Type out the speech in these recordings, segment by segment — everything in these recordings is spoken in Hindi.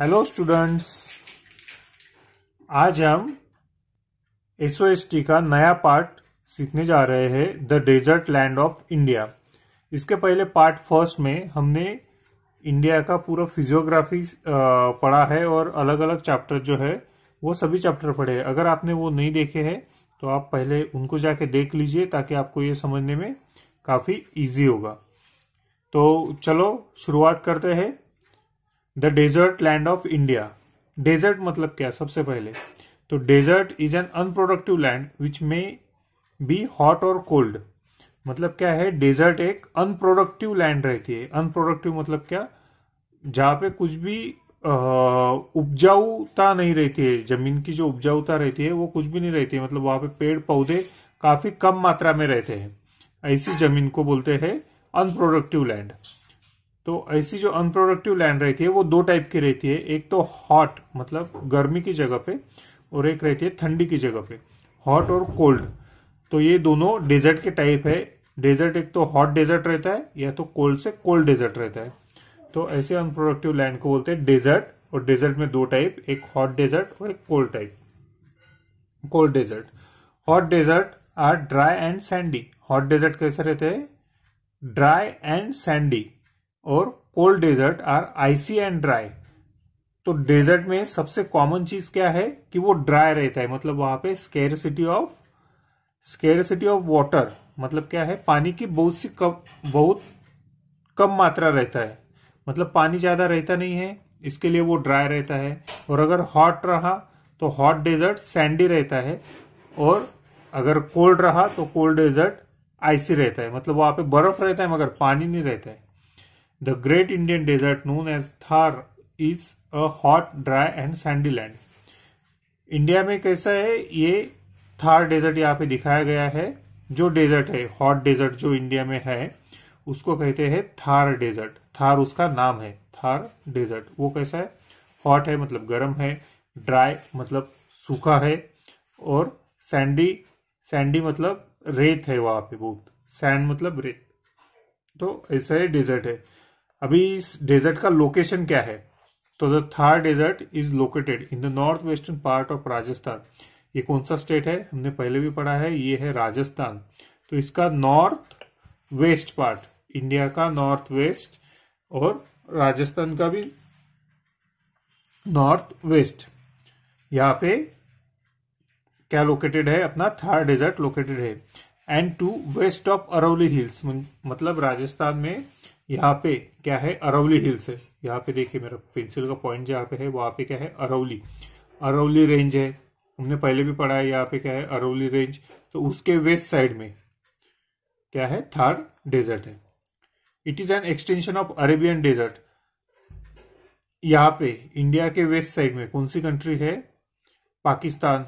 हेलो स्टूडेंट्स आज हम एसओ का नया पार्ट सीखने जा रहे हैं the desert land of India इसके पहले पार्ट फर्स्ट में हमने इंडिया का पूरा फिजियोग्राफी पढ़ा है और अलग अलग चैप्टर जो है वो सभी चैप्टर पढ़े हैं अगर आपने वो नहीं देखे हैं तो आप पहले उनको जाके देख लीजिए ताकि आपको ये समझने में काफ़ी ईजी होगा तो चलो शुरुआत करते हैं the desert land of India desert मतलब क्या सबसे पहले तो desert is an unproductive land which may be hot और कोल्ड मतलब क्या है डेजर्ट एक अनप्रोडक्टिव लैंड रहती है अनप्रोडक्टिव मतलब क्या जहाँ पे कुछ भी उपजाऊता नहीं रहती है जमीन की जो उपजाऊता रहती है वो कुछ भी नहीं रहती है मतलब वहां पे पेड़ पौधे काफी कम मात्रा में रहते हैं ऐसी जमीन को बोलते हैं अनप्रोडक्टिव लैंड तो ऐसी जो अनप्रोडक्टिव लैंड रहती है वो दो टाइप की रहती है एक तो हॉट मतलब गर्मी की जगह पे और एक रहती है ठंडी की जगह पे हॉट और कोल्ड तो ये दोनों डेजर्ट के टाइप है डेजर्ट एक तो हॉट डेजर्ट रहता है या तो कोल्ड से कोल्ड डेजर्ट रहता है तो ऐसे अनप्रोडक्टिव लैंड को बोलते हैं डेजर्ट और डेजर्ट में दो टाइप एक हॉट डेजर्ट और एक cold type cold desert hot desert are dry and sandy hot desert कैसे रहते हैं ड्राई एंड सैंडी और cold desert are icy and dry तो डेजर्ट में सबसे कॉमन चीज क्या है कि वो ड्राई रहता है मतलब वहां पे city of scarcity of water मतलब क्या है पानी की बहुत सी कम बहुत कम मात्रा रहता है मतलब पानी ज्यादा रहता नहीं है इसके लिए वो ड्राई रहता है और अगर हॉट रहा तो हॉट डेजर्ट सैंडी रहता है और अगर कोल्ड रहा तो कोल्ड डेजर्ट आइसी रहता है मतलब वहां पे बर्फ रहता है मगर पानी नहीं रहता है The Great Indian Desert, known as Thar, is a hot, dry and sandy land. India में कैसा है ये थार डेजर्ट यहाँ पे दिखाया गया है जो डेजर्ट है हॉट डेजर्ट जो इंडिया में है उसको कहते हैं थार डेजर्ट थार उसका नाम है थार डेजर्ट वो कैसा है हॉट है मतलब गर्म है ड्राई मतलब सूखा है और सैंडी सैंडी मतलब रेत है वहां पे बहुत सैंड मतलब रेत तो ऐसा ही डेजर्ट है अभी इस डेजर्ट का लोकेशन क्या है तो the Thar desert is located in the north western part of Rajasthan ये कौन सा स्टेट है हमने पहले भी पढ़ा है ये है राजस्थान तो इसका नॉर्थ वेस्ट पार्ट इंडिया का नॉर्थ वेस्ट और राजस्थान का भी नॉर्थ वेस्ट यहाँ पे क्या लोकेटेड है अपना थार डेजर्ट लोकेटेड है and to west of Aravalli hills मतलब राजस्थान में यहाँ पे क्या है अरौली हिल्स है यहाँ पे देखिए मेरा पेंसिल का पॉइंट जहाँ पे है वहाँ पे क्या है अरौली अरौली रेंज है हमने पहले भी पढ़ा है यहाँ पे क्या है अरौली रेंज तो उसके वेस्ट साइड में क्या है थार डेजर्ट है it is an extension of Arabian desert यहाँ पे इंडिया के वेस्ट साइड में कौन सी कंट्री है पाकिस्तान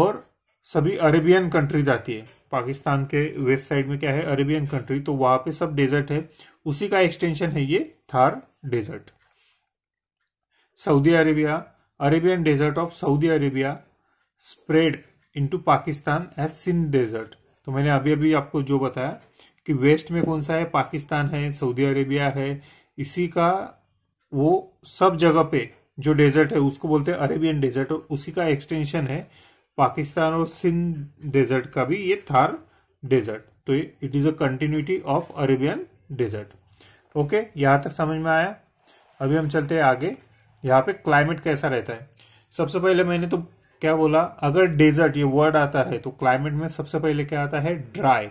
और सभी अरेबियन कंट्रीज आती है पाकिस्तान के वेस्ट साइड में क्या है अरेबियन कंट्री तो वहां पे सब डेजर्ट है उसी का एक्सटेंशन है ये Thar desert Saudi Arabia Arabian desert of Saudi Arabia spread into Pakistan as Sindh desert तो मैंने अभी अभी आपको जो बताया कि वेस्ट में कौन सा है पाकिस्तान है सऊदी अरेबिया है इसी का वो सब जगह पे जो डेजर्ट है उसको बोलते हैं अरेबियन डेजर्ट उसी का एक्सटेंशन है पाकिस्तान और सिंध डेजर्ट का भी ये थार डेजर्ट तो it is a continuity of Arabian desert okay यहाँ तक समझ में आया अभी हम चलते हैं आगे यहाँ पे क्लाइमेट कैसा रहता है सबसे पहले मैंने तो क्या बोला अगर डेजर्ट ये वर्ड आता है तो क्लाइमेट में सबसे पहले क्या आता है ड्राई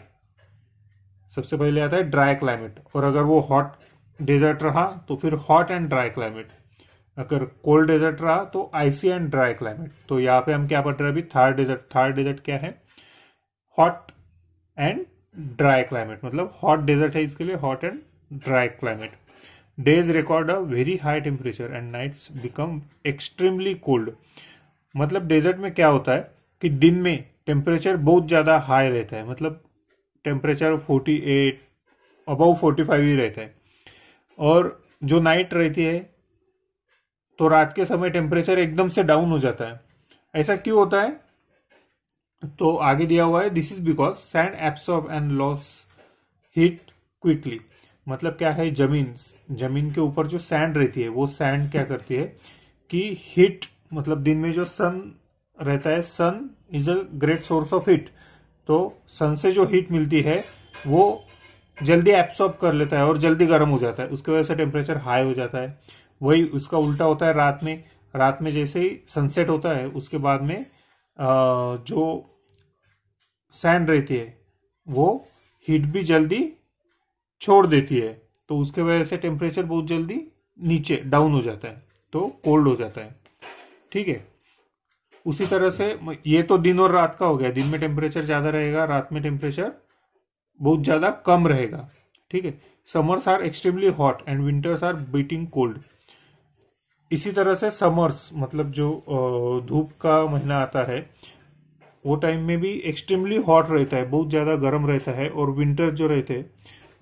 सबसे पहले आता है ड्राई क्लाइमेट और अगर वो हॉट डेजर्ट रहा तो फिर हॉट एंड ड्राई क्लाइमेट अगर कोल्ड डेजर्ट रहा तो आइसी एंड ड्राई क्लाइमेट तो यहाँ पे हम क्या पढ़ रहे हैं अभी थर्ड डेजर्ट थर्ड डेजर्ट क्या है हॉट एंड ड्राई क्लाइमेट मतलब हॉट डेजर्ट है इसके लिए hot and dry climate days record a very high temperature and nights become extremely cold मतलब डेजर्ट में क्या होता है कि दिन में टेम्परेचर बहुत ज़्यादा हाई रहता है मतलब टेम्परेचर 48 अबव फोर्टी ही रहता है और जो नाइट रहती है तो रात के समय टेम्परेचर एकदम से डाउन हो जाता है ऐसा क्यों होता है तो आगे दिया हुआ है this is because sand absorb and loss heat quickly मतलब क्या है जमीन जमीन के ऊपर जो सैंड रहती है वो सैंड क्या करती है कि हीट मतलब दिन में जो सन रहता है sun is a great source of heat तो सन से जो हीट मिलती है वो जल्दी एब्सॉर्ब कर लेता है और जल्दी गर्म हो जाता है उसकी वजह से टेम्परेचर हाई हो जाता है वही उसका उल्टा होता है रात में रात में जैसे ही सनसेट होता है उसके बाद में जो सैंड रहती है वो हीट भी जल्दी छोड़ देती है तो उसके वजह से टेम्परेचर बहुत जल्दी नीचे डाउन हो जाता है तो कोल्ड हो जाता है ठीक है उसी तरह से ये तो दिन और रात का हो गया दिन में टेम्परेचर ज़्यादा रहेगा रात में टेम्परेचर बहुत ज़्यादा कम रहेगा ठीक है summers are extremely hot and winters are biting cold इसी तरह से समर्स मतलब जो धूप का महीना आता है वो टाइम में भी एक्सट्रीमली हॉट रहता है बहुत ज़्यादा गर्म रहता है और विंटर्स जो रहते हैं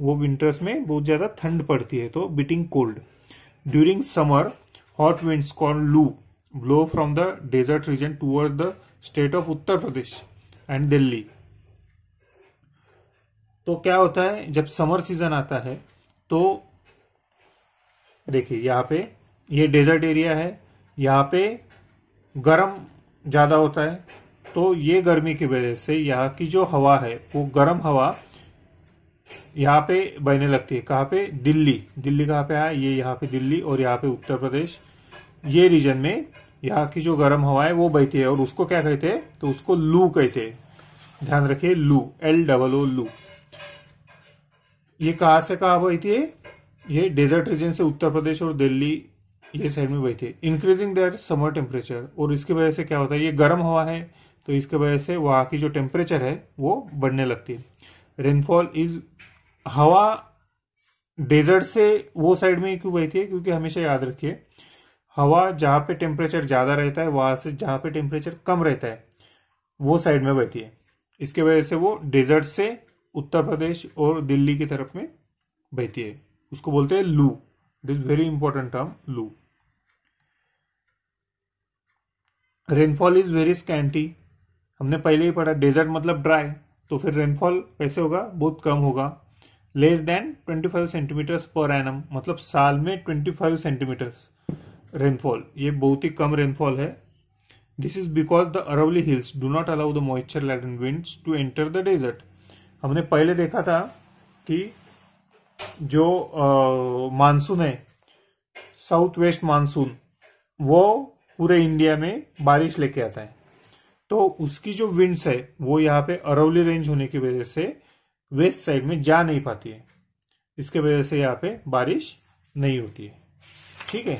वो विंटर्स में बहुत ज़्यादा ठंड पड़ती है तो biting cold during summer hot winds call loo blow from the desert region toward the state of Uttar Pradesh and Delhi तो क्या होता है जब समर सीजन आता है तो देखिए यहाँ पे ये डेजर्ट एरिया है यहाँ पे गर्म ज़्यादा होता है तो ये गर्मी की वजह से यहाँ की जो हवा है वो गर्म हवा यहाँ पे बहने लगती है कहाँ पे दिल्ली दिल्ली कहाँ पे आया ये यहाँ पे दिल्ली और यहाँ पे उत्तर प्रदेश ये रीजन में यहाँ की जो गर्म हवा है वो बहती है और उसको क्या कहते हैं तो उसको लू कहते हैं ध्यान रखिए लू एल डबल ओ लू ये कहाँ से कहाँ बहती है ये डेजर्ट रीजन से उत्तर प्रदेश और दिल्ली ये साइड में बैठी है इंक्रीजिंग देयर समर टेम्परेचर और इसकी वजह से क्या होता है ये गर्म हवा है तो इसके वजह से वहाँ की जो टेम्परेचर है वो बढ़ने लगती है रेनफॉल इज हवा डेजर्ट से वो साइड में क्यों बहती है क्योंकि हमेशा याद रखिए हवा जहाँ पे टेम्परेचर ज़्यादा रहता है वहाँ से जहाँ पे टेम्परेचर कम रहता है वो साइड में बहती है इसके वजह से वो डेजर्ट से उत्तर प्रदेश और दिल्ली की तरफ में बहती है उसको बोलते हैं लू this very important term loop rainfall is very scanty हमने पहले ही पढ़ा डेजर्ट मतलब ड्राई तो फिर रेनफॉल कैसे होगा बहुत कम होगा less than 25 centimetres per annum मतलब साल में 25 सेंटीमीटर्स रेनफॉल ये बहुत ही कम रेनफॉल है this is because the Aravalli hills do not allow the moisture laden winds to enter the desert हमने पहले देखा था कि जो मानसून है साउथ वेस्ट मानसून वो पूरे इंडिया में बारिश लेके आता है तो उसकी जो विंड्स है वो यहाँ पे अरौली रेंज होने की वजह से वेस्ट साइड में जा नहीं पाती है इसके वजह से यहाँ पे बारिश नहीं होती है ठीक है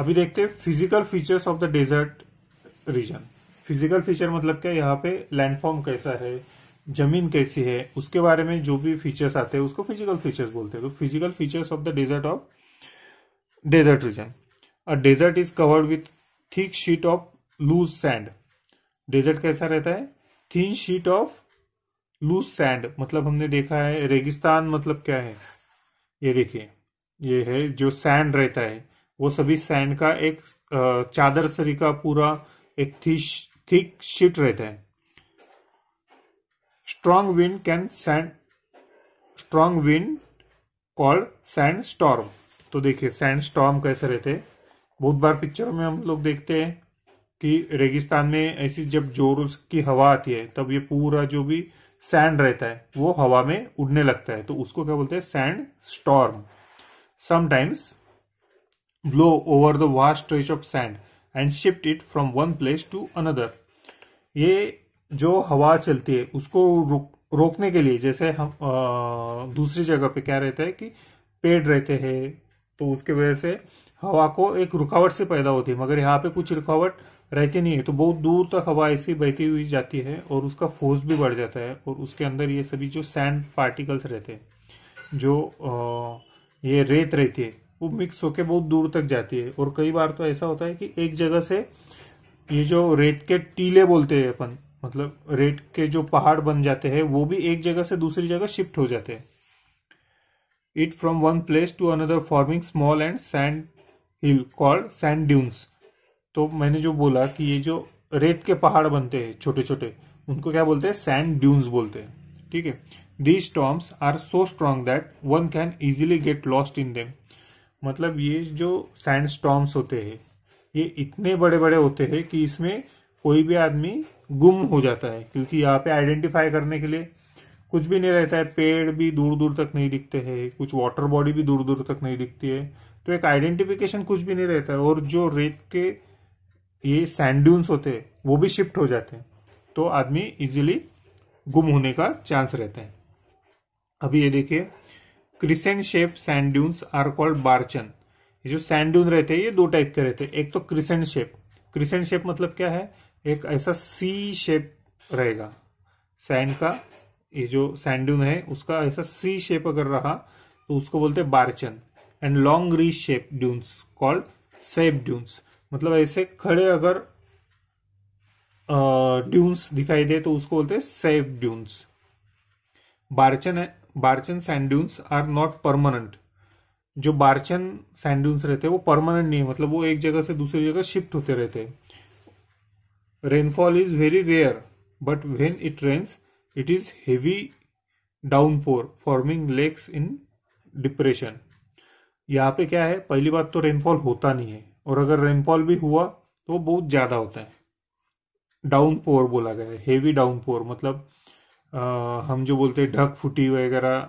अभी देखते हैं physical features of the desert region physical feature मतलब क्या यहाँ पे लैंडफॉर्म कैसा है जमीन कैसी है उसके बारे में जो भी फीचर्स आते हैं उसको फिजिकल फीचर्स बोलते हैं तो physical features of the desert of desert region a desert is covered with thick sheet of loose sand desert कैसा रहता है thin sheet of loose sand मतलब हमने देखा है रेगिस्तान मतलब क्या है ये देखिए ये है जो सैंड रहता है वो सभी सैंड का एक चादर सरी का पूरा एक थिक शीट रहता है strong wind can sand strong wind called sandstorm तो देखिए सैंडस्टॉर्म कैसे रहते हैं बहुत बार पिक्चरों में हम लोग देखते हैं कि रेगिस्तान में ऐसी जब जोर की हवा आती है तब ये पूरा जो भी सैंड रहता है वो हवा में उड़ने लगता है तो उसको क्या बोलते हैं sand storm sometimes blow over the vast stretch of sand and shift it from one place to another ये जो हवा चलती है उसको रोक रोकने के लिए जैसे हम आ, दूसरी जगह पे क्या रहता है कि पेड़ रहते हैं तो उसके वजह से हवा को एक रुकावट से पैदा होती है मगर यहाँ पे कुछ रुकावट रहती नहीं है तो बहुत दूर तक हवा ऐसी बहती हुई जाती है और उसका फोर्स भी बढ़ जाता है और उसके अंदर ये सभी जो सैंड पार्टिकल्स रहते हैं जो आ, ये रेत रहती है वो मिक्स होकर बहुत दूर तक जाती है और कई बार तो ऐसा होता है कि एक जगह से ये जो रेत के टीले बोलते हैं अपन मतलब रेत के जो पहाड़ बन जाते हैं वो भी एक जगह से दूसरी जगह शिफ्ट हो जाते हैं it from one place to another forming small and sand hill called sand dunes तो मैंने जो बोला कि ये जो रेत के पहाड़ बनते हैं छोटे छोटे उनको क्या बोलते हैं सैंड ड्यून्स बोलते हैं ठीक है the storms are so strong that one can easily get lost in them मतलब ये जो सैंड स्टॉम्स होते हैं ये इतने बड़े बड़े होते हैं कि इसमें कोई भी आदमी गुम हो जाता है क्योंकि यहाँ पे आइडेंटिफाई करने के लिए कुछ भी नहीं रहता है पेड़ भी दूर दूर तक नहीं दिखते हैं कुछ वाटर बॉडी भी दूर दूर तक नहीं दिखती है तो एक आइडेंटिफिकेशन कुछ भी नहीं रहता है और जो रेत के ये सैंड होते हैं वो भी शिफ्ट हो जाते हैं तो आदमी इजीली गुम होने का चांस रहता है अभी ये देखिए crescent shape sand are called barchan ये जो सैंडून रहते हैं ये दो टाइप के रहते हैं एक तो क्रिसेंट शेप क्रिसेंट शेप मतलब क्या है एक ऐसा सी शेप रहेगा सैंड का ये जो सैंडून है उसका ऐसा सी शेप अगर रहा तो उसको बोलते हैं बारचन एंड लॉन्ग री shape dunes called seif dunes मतलब ऐसे खड़े अगर ड्यून्स दिखाई दे तो उसको बोलते हैं seif dunes barchan barchan sand dunes are not permanent जो बारचन सैंड ड्यून्स रहते हैं वो परमानेंट नहीं है मतलब वो एक जगह से दूसरी जगह शिफ्ट होते रहते हैं Rainfall is very rare, but when it rains, it is heavy downpour, forming lakes in depression. यहाँ पे क्या है पहली बात तो रेनफॉल होता नहीं है और अगर रेनफॉल भी हुआ तो बहुत ज़्यादा होता है डाउन पोर बोला गया है हेवी डाउन पोर मतलब आ, हम जो बोलते हैं ढक फुटी वगैरह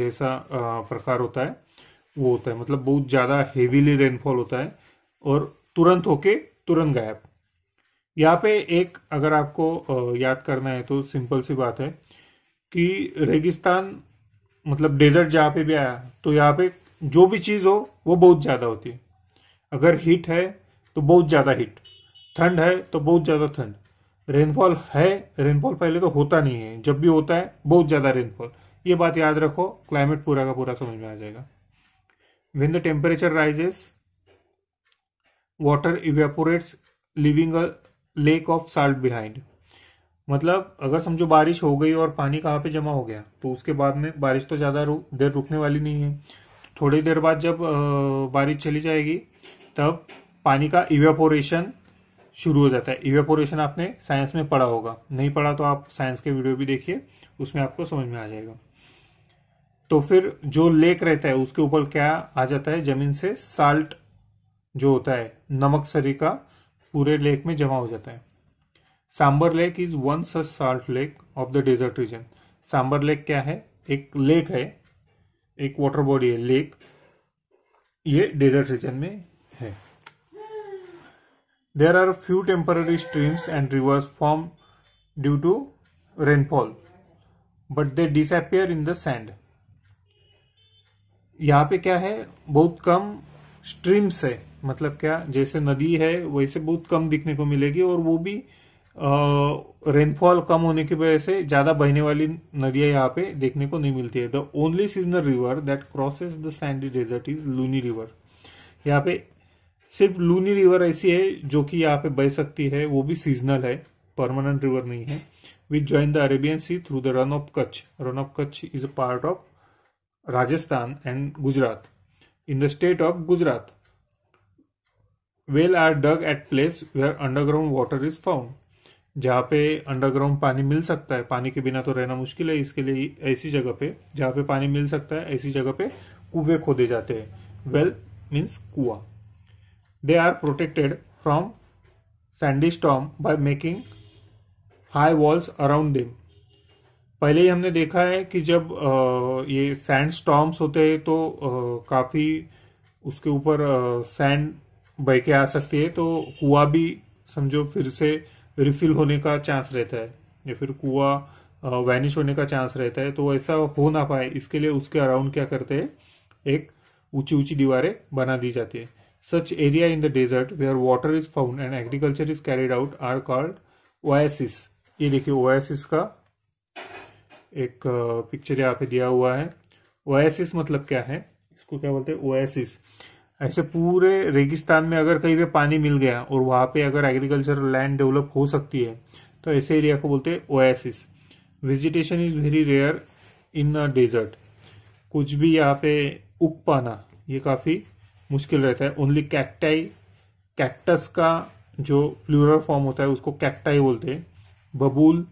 जैसा आ, प्रकार होता है वो होता है मतलब बहुत ज़्यादा हेवीली रेनफॉल होता है और तुरंत होके तुरंत गायब यहाँ पे एक अगर आपको याद करना है तो सिंपल सी बात है कि रेगिस्तान मतलब डेजर्ट जहाँ पे भी आया तो यहाँ पे जो भी चीज़ हो वो बहुत ज़्यादा होती है अगर हीट है तो बहुत ज़्यादा हीट ठंड है तो बहुत ज़्यादा ठंड रेनफॉल है रेनफॉल पहले तो होता नहीं है जब भी होता है बहुत ज़्यादा रेनफॉल ये बात याद रखो क्लाइमेट पूरा का पूरा समझ में आ जाएगा when the temperature rises water evaporates leaving a lake of salt behind मतलब अगर समझो बारिश हो गई और पानी कहाँ पे जमा हो गया तो उसके बाद में बारिश तो ज़्यादा रु, देर रुकने वाली नहीं है थोड़ी देर बाद जब बारिश चली जाएगी तब पानी का इवेपोरेशन शुरू हो जाता है इवेपोरेशन आपने साइंस में पढ़ा होगा नहीं पढ़ा तो आप साइंस के वीडियो भी देखिए उसमें आपको समझ में आ जाएगा तो फिर जो लेक रहता है उसके ऊपर क्या आ जाता है जमीन से साल्ट जो होता है नमक सरी का पूरे लेक में जमा हो जाता है Sambhar lake is one such salt lake of the desert region Sambhar lake क्या है एक लेक है एक वाटर बॉडी है लेक ये डेजर्ट रीजन में है there are few temporary streams and rivers form due to rainfall but they disappear in the sand यहाँ पे क्या है बहुत कम स्ट्रीम्स है मतलब क्या जैसे नदी है वैसे बहुत कम दिखने को मिलेगी और वो भी रेनफॉल कम होने की वजह से ज़्यादा बहने वाली नदियां यहाँ पे देखने को नहीं मिलती है the only seasonal river that crosses the sandy desert is Luni river यहाँ पे सिर्फ लूनी रिवर ऐसी है जो कि यहाँ पे बह सकती है वो भी सीजनल है परमानेंट रिवर नहीं है which join the Arabian sea through the run of Kutch run of Kutch is a part of Rajasthan and Gujarat in the state of Gujarat well are dug at place where underground water is found जहाँ पे अंडरग्राउंड पानी मिल सकता है पानी के बिना तो रहना मुश्किल है इसके लिए ऐसी जगह पे जहाँ पे पानी मिल सकता है ऐसी जगह पे कुएं खोदे जाते हैं वेल मीन्स कुआ they are protected from sandy storm by making high walls around them पहले ही हमने देखा है कि जब ये सैंड स्टॉम्स होते हैं तो काफ़ी उसके ऊपर सैंड बह के आ सकती है तो कुआ भी समझो फिर से रिफिल होने का चांस रहता है या फिर कुआ वैनिश होने का चांस रहता है तो ऐसा हो ना पाए इसके लिए उसके अराउंड क्या करते हैं एक ऊंची ऊंची दीवारें बना दी जाती है such area in the desert where water is found and agriculture is carried out are called oasis ये देखिए ओएसिस का एक पिक्चर यहाँ पे दिया हुआ है ओएसिस मतलब क्या है इसको क्या बोलते हैं ओएसिस ऐसे पूरे रेगिस्तान में अगर कहीं पे पानी मिल गया और वहाँ पे अगर एग्रीकल्चर लैंड डेवलप हो सकती है तो ऐसे एरिया को बोलते हैं oasis vegetation is very rare in a desert कुछ भी यहाँ पे उग पाना ये काफ़ी मुश्किल रहता है ओनली कैक्टाई कैक्टस का जो प्लूरल फॉर्म होता है उसको कैक्टाई बोलते हैं बबूल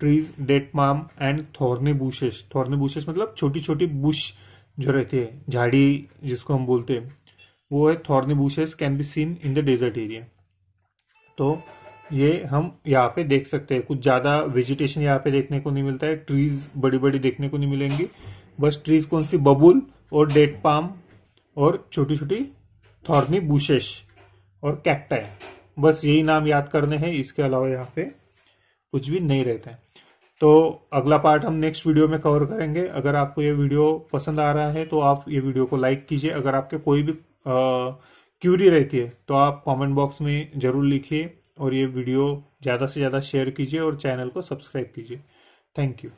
ट्रीज डेट माम and thorny bushes thorny bushes मतलब छोटी छोटी बुश जो रहती है झाड़ी जिसको हम बोलते हैं वो है thorny bushes can be seen in the desert area तो ये हम यहाँ पे देख सकते हैं कुछ ज़्यादा वेजिटेशन यहाँ पे देखने को नहीं मिलता है ट्रीज बड़ी बड़ी देखने को नहीं मिलेंगी बस ट्रीज कौन सी बबुल और डेट पाम और छोटी छोटी थॉर्नी बुशेश और कैक्टा बस यही नाम याद करने हैं इसके अलावा यहाँ पे कुछ भी नहीं रहता है तो अगला पार्ट हम नेक्स्ट वीडियो में कवर करेंगे अगर आपको ये वीडियो पसंद आ रहा है तो आप ये वीडियो को लाइक कीजिए अगर आपके कोई भी क्यूरी रहती है तो आप कमेंट बॉक्स में ज़रूर लिखिए और ये वीडियो ज़्यादा से ज़्यादा शेयर कीजिए और चैनल को सब्सक्राइब कीजिए थैंक यू